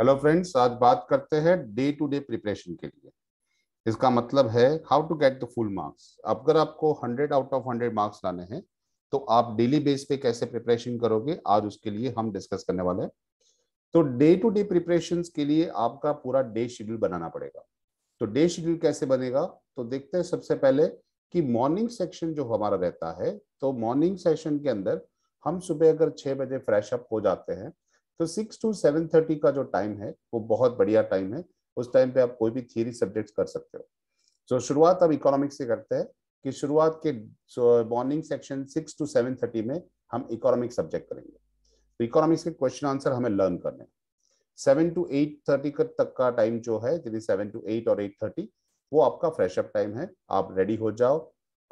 hello friends आज बात करते हैं डे टू डे प्रिपरेशन के लिए इसका मतलब है how to get the full marks अगर आपको hundred out of hundred marks लाने हैं तो आप डेली बेस पे कैसे प्रिपरेशन करोगे आज उसके लिए हम डिस्कस करने वाले हैं तो डे टू डे प्रिपरेशन के लिए आपका पूरा डे शेड्यूल बनाना पड़ेगा तो डे शेड्यूल कैसे बनेगा तो देखते हैं सबसे पहले कि मॉर्निंग सेक्शन जो हमारा रहता है तो मॉर्निंग सेशन के अंदर हम सुबह अगर छह बजे फ्रेश अप हो जाते हैं तो सिक्स टू सेवन थर्टी का जो टाइम है वो बहुत बढ़िया टाइम है उस टाइम पे आप कोई भी थियरी सब्जेक्ट कर सकते हो सो शुरुआत अब इकोनॉमिक्स से करते हैं कि शुरुआत के morning section six to seven thirty में हम इकोनॉमिक सब्जेक्ट करेंगे तो इकोनॉमिक्स के क्वेश्चन आंसर हमें लर्न करने सेवन टू एट थर्टी तक का टाइम जो है सेवन टू एट और एट थर्टी वो आपका फ्रेशअप टाइम है आप रेडी हो जाओ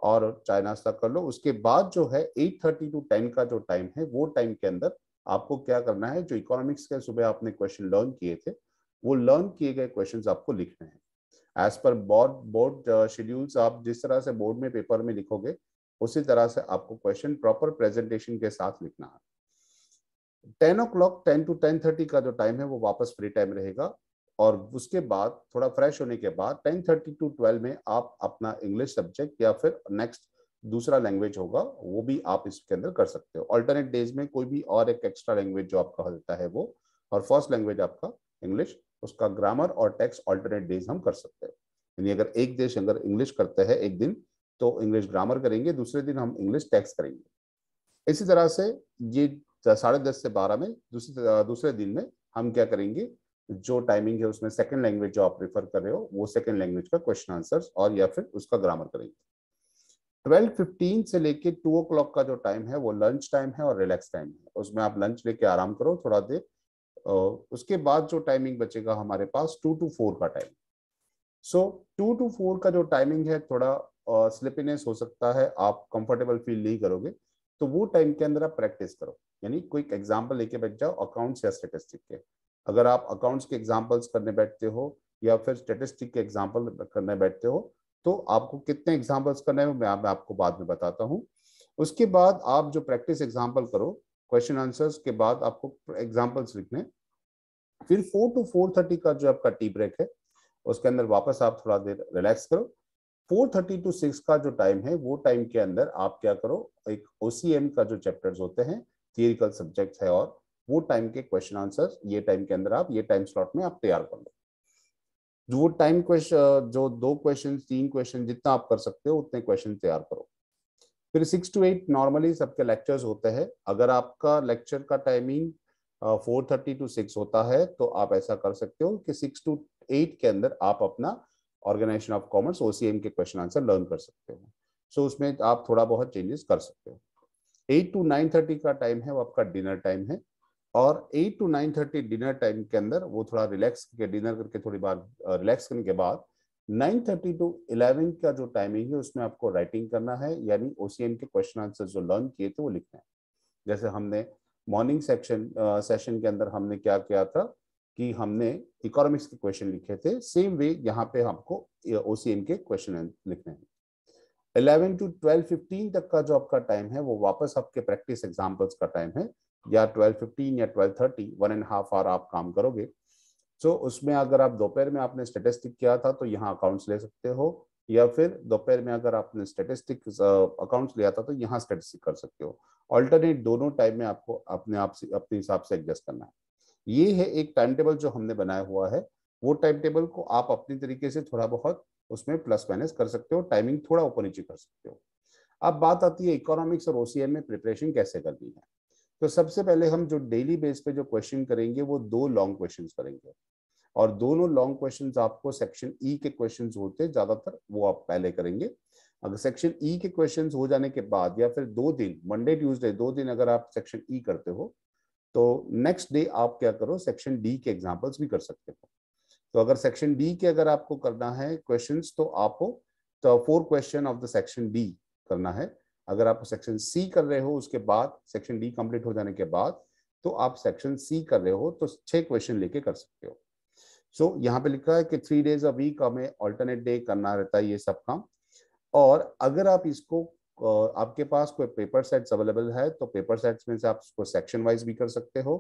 और चाय नाश्ता कर लो उसके बाद जो है एट थर्टी टू टेन का जो टाइम है वो टाइम के अंदर आपको क्या करना है जो इकोनॉमिक्स के सुबह आपने क्वेश्चन लर्न किए थे वो लर्न किए गए क्वेश्चन आपको लिखने हैं as per board board schedules आप जिस तरह से बोर्ड में पेपर में लिखोगे उसी तरह से आपको क्वेश्चन प्रॉपर प्रेजेंटेशन के साथ लिखना है ten o'clock ten to ten thirty का जो टाइम है वो वापस फ्री टाइम रहेगा और उसके बाद थोड़ा फ्रेश होने के बाद टेन थर्टी टू ट्वेल्व में आप अपना इंग्लिश सब्जेक्ट या फिर नेक्स्ट दूसरा लैंग्वेज होगा वो भी आप इसके अंदर कर सकते हो ऑल्टरनेट डेज में कोई भी और एक एक्स्ट्रा लैंग्वेज जो आपका होता है वो और फर्स्ट लैंग्वेज आपका इंग्लिश उसका ग्रामर और टेक्स्ट ऑल्टरनेट डेज हम कर सकते हैं यानी अगर एक देश अगर इंग्लिश करते हैं एक दिन तो इंग्लिश ग्रामर करेंगे दूसरे दिन हम इंग्लिश टैक्स करेंगे इसी तरह से ये साढ़े दस से बारह में दूसरे दूसरे दिन में हम क्या करेंगे जो टाइमिंग है उसमें सेकंड लैंग्वेज जो आप प्रेफर कर रहे हो वो सेकंड लैंग्वेज का क्वेश्चन आंसर्स और या फिर उसका ग्रामर करेंगे ट्वेल्व फिफ्टीन से लेके टू ओ क्लॉक का जो टाइम है वो लंच टाइम है और रिलैक्स टाइम है उसमें आप लंच लेके आराम करो थोड़ा देर उसके बाद जो टाइमिंग बचेगा हमारे पास टू टू फोर का time so two to four का जो टाइमिंग है थोड़ा स्लिपीनेस हो सकता है आप कंफर्टेबल फील नहीं करोगे तो वो टाइम के अंदर आप प्रैक्टिस करो यानी कोई एग्जाम्पल लेके बैठ जाओ अकाउंट्स या स्टेटिस्टिक के अगर आप अकाउंट्स के एग्जाम्पल्स करने बैठते हो या फिर स्टेटिस्टिक के एग्जाम्पल करने बैठते हो तो आपको कितने एग्जाम्पल्स करने हैं मैं, मैं आपको बाद में बताता हूँ उसके बाद आप जो प्रैक्टिस एग्जाम्पल करो क्वेश्चन आंसर्स के बाद आपको एग्जाम्पल्स लिखने फिर फोर टू फोर थर्टी का जो आपका टी ब्रेक है उसके अंदर वापस आप थोड़ा देर रिलैक्स करो फोर थर्टी टू सिक्स का जो टाइम है वो टाइम के अंदर आप क्या करो एक ओसीएम का जो चैप्टर्स होते हैं थियरिकल सब्जेक्ट है और वो टाइम के क्वेश्चन आंसर ये टाइम के अंदर आप ये टाइम स्लॉट में आप तैयार कर लो जो वो टाइम क्वेश्चन जो दो क्वेश्चन तीन क्वेश्चन जितना आप कर सकते हो उतने क्वेश्चन तैयार करो फिर सिक्स टू एट नॉर्मली सबके लेक्चर्स होते हैं अगर आपका लेक्चर का timing four thirty to six होता है तो आप ऐसा कर सकते हो कि सिक्स टू एट के अंदर आप अपना ऑर्गेनाइजेशन ऑफ कॉमर्स ओसीएम के क्वेश्चन आंसर लर्न कर सकते हो सो so, उसमें आप थोड़ा बहुत चेंजेस कर सकते हो एट टू नाइन थर्टी का टाइम है वो आपका डिनर टाइम है और eight to nine thirty dinner time के अंदर वो थोड़ा रिलैक्स करके डिनर करके थोड़ी बार रिलैक्स करने के बाद नाइन थर्टी टू इलेवन का जो टाइमिंग है उसमें आपको राइटिंग करना है यानी ओसीएम के क्वेश्चन आंसर जो लर्न किए थे वो लिखना है जैसे हमने मॉर्निंग सेक्शन सेशन के अंदर हमने क्या किया था कि हमने इकोनॉमिक्स के क्वेश्चन लिखे थे सेम वे यहाँ पे हमको ओसीएम के क्वेश्चन लिखने हैं इलेवन टू ट्वेल्व फिफ्टीन तक का जो आपका टाइम है वो वापस आपके प्रैक्टिस एग्जाम्पल्स का टाइम है या ट्वेल्व फिफ्टीन या twelve thirty one and half hour आप काम करोगे सो so, उसमें अगर आप दोपहर में आपने स्टेटिस्टिक किया था तो यहाँ अकाउंट्स ले सकते हो या फिर दोपहर में अगर आपने स्टेटिस्टिक अकाउंट्स लिया था तो यहाँ स्टेटिस्टिक कर सकते हो ऑल्टरनेट दोनों टाइम में आपको अपने आप से अपने हिसाब से एडजस्ट करना है ये है एक टाइम टेबल जो हमने बनाया हुआ है वो टाइम टेबल को आप अपने तरीके से थोड़ा बहुत उसमें प्लस माइनस कर सकते हो टाइमिंग थोड़ा ऊपर नीचे कर सकते हो अब बात आती है इकोनॉमिक्स और ओसीएम में प्रिपरेशन कैसे करनी है तो सबसे पहले हम जो डेली बेस पे जो क्वेश्चन करेंगे वो दो लॉन्ग क्वेश्चंस करेंगे और दोनों लॉन्ग क्वेश्चंस आपको सेक्शन ई e के क्वेश्चंस होते हैं ज्यादातर वो आप पहले करेंगे अगर सेक्शन ई e के क्वेश्चंस हो जाने के बाद या फिर दो दिन मंडे ट्यूसडे दो दिन अगर आप सेक्शन ई e करते हो तो नेक्स्ट डे आप क्या करो सेक्शन डी के एग्जाम्पल्स भी कर सकते हो तो अगर सेक्शन डी के अगर आपको करना है क्वेश्चन तो आपको तो four question of the section D करना है अगर आप सेक्शन सी कर रहे हो उसके बाद सेक्शन डी कंप्लीट हो जाने के बाद तो आप सेक्शन सी कर रहे हो तो छह क्वेश्चन लेके कर सकते हो सो so, यहाँ पे लिखा है कि थ्री डेज अ वीक हमें ऑल्टरनेट डे करना रहता है ये सब काम और अगर आप इसको आपके पास कोई पेपर सेट्स अवेलेबल है तो पेपर सेट्स में से आप इसको सेक्शन वाइज भी कर सकते हो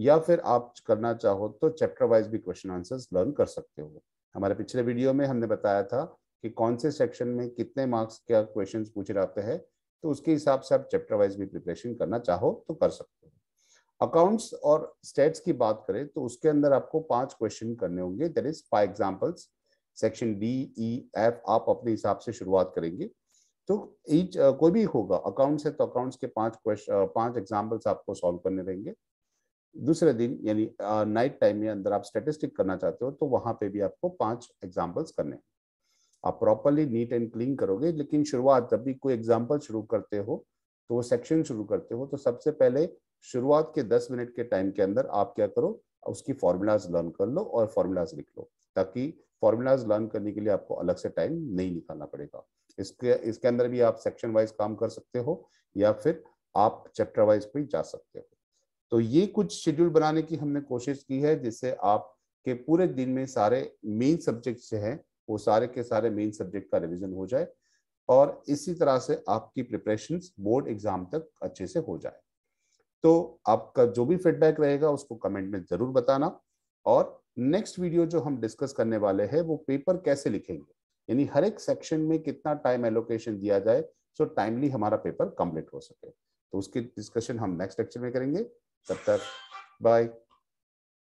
या फिर आप करना चाहो तो चैप्टर वाइज भी क्वेश्चन आंसर्स लर्न कर सकते हो हमारे पिछले वीडियो में हमने बताया था कि कौन से सेक्शन में कितने मार्क्स क्या क्वेश्चंस पूछे जाते हैं तो उसके हिसाब से आप चैप्टर वाइज भी प्रिपरेशन करना चाहो तो कर सकते हो अकाउंट्स और स्टेट्स की बात करें तो उसके अंदर आपको पांच क्वेश्चन करने होंगे that is five examples section D E F आप अपने हिसाब से शुरुआत करेंगे तो ईच कोई भी होगा अकाउंट्स है तो अकाउंट्स के पांच क्वेश्चन पांच एग्जाम्पल्स आपको सॉल्व करने रहेंगे दूसरे दिन यानी नाइट टाइम में अंदर आप स्टेटिस्टिक करना चाहते हो तो वहां पे भी आपको पांच एग्जाम्पल्स करने हैं आप प्रॉपरली नीट एंड क्लीन करोगे लेकिन शुरुआत जब भी कोई एग्जाम्पल शुरू करते हो तो वो सेक्शन शुरू करते हो तो सबसे पहले शुरुआत के दस मिनट के टाइम के अंदर आप क्या करो उसकी फॉर्मूलाज लर्न कर लो और फॉर्मूलाज लिख लो ताकि फॉर्मूलाज लर्न करने के लिए आपको अलग से टाइम नहीं निकालना पड़ेगा इसके इसके अंदर भी आप सेक्शन वाइज काम कर सकते हो या फिर आप चैप्टर वाइज भी जा सकते हो तो ये कुछ शेड्यूल बनाने की हमने कोशिश की है जिससे आपके पूरे दिन में सारे मेन सब्जेक्ट हैं वो सारे के सारे मेन सब्जेक्ट का रिविजन हो जाए और इसी तरह से आपकी प्रिपरेशन बोर्ड एग्जाम तक अच्छे से हो जाए तो आपका जो भी फीडबैक रहेगा उसको कमेंट में जरूर बताना और नेक्स्ट वीडियो जो हम डिस्कस करने वाले हैं वो पेपर कैसे लिखेंगे यानी हर एक सेक्शन में कितना टाइम एलोकेशन दिया जाए सो टाइमली हमारा पेपर कंप्लीट हो सके तो उसकी डिस्कशन हम नेक्स्ट लेक्चर में करेंगे तब तक बाय